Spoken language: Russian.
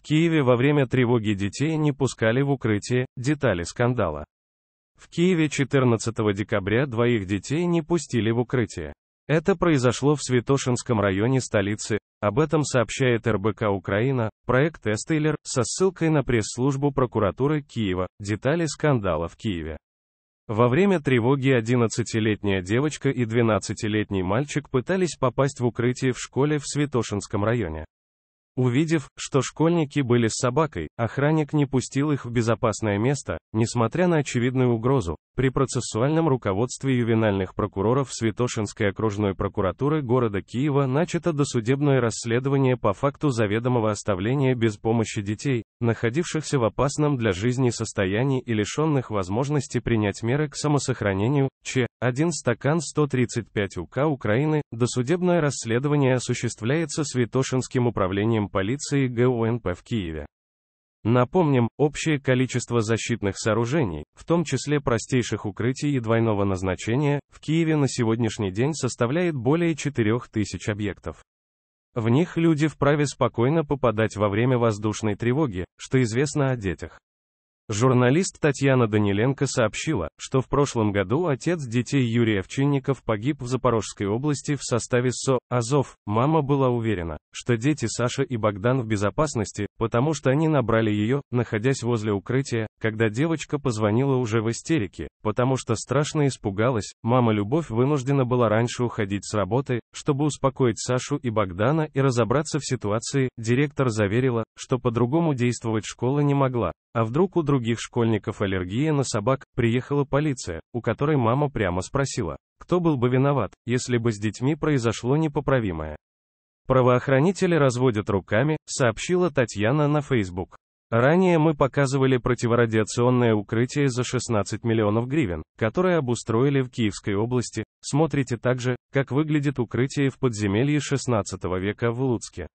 В Киеве во время тревоги детей не пускали в укрытие, детали скандала. В Киеве 14 декабря двоих детей не пустили в укрытие. Это произошло в Святошинском районе столицы, об этом сообщает РБК Украина, проект Эстейлер, со ссылкой на пресс-службу прокуратуры Киева, детали скандала в Киеве. Во время тревоги 11-летняя девочка и 12-летний мальчик пытались попасть в укрытие в школе в Святошинском районе. Увидев, что школьники были с собакой, охранник не пустил их в безопасное место, несмотря на очевидную угрозу, при процессуальном руководстве ювенальных прокуроров Святошинской окружной прокуратуры города Киева начато досудебное расследование по факту заведомого оставления без помощи детей, находившихся в опасном для жизни состоянии и лишенных возможности принять меры к самосохранению, Ч. 1 стакан 135 УК Украины, досудебное расследование осуществляется Святошинским управлением полиции ГУНП в Киеве. Напомним, общее количество защитных сооружений, в том числе простейших укрытий и двойного назначения, в Киеве на сегодняшний день составляет более 4000 объектов. В них люди вправе спокойно попадать во время воздушной тревоги, что известно о детях. Журналист Татьяна Даниленко сообщила, что в прошлом году отец детей Юрия Овчинников погиб в Запорожской области в составе СО «Азов». Мама была уверена, что дети Саша и Богдан в безопасности, потому что они набрали ее, находясь возле укрытия, когда девочка позвонила уже в истерике, потому что страшно испугалась, мама Любовь вынуждена была раньше уходить с работы, чтобы успокоить Сашу и Богдана и разобраться в ситуации, директор заверила, что по-другому действовать школа не могла, а вдруг у других школьников аллергия на собак? Приехала полиция, у которой мама прямо спросила, кто был бы виноват, если бы с детьми произошло непоправимое. Правоохранители разводят руками, сообщила Татьяна на Facebook. Ранее мы показывали противорадиационное укрытие за 16 миллионов гривен, которое обустроили в Киевской области. Смотрите также, как выглядит укрытие в подземелье 16 века в Луцке.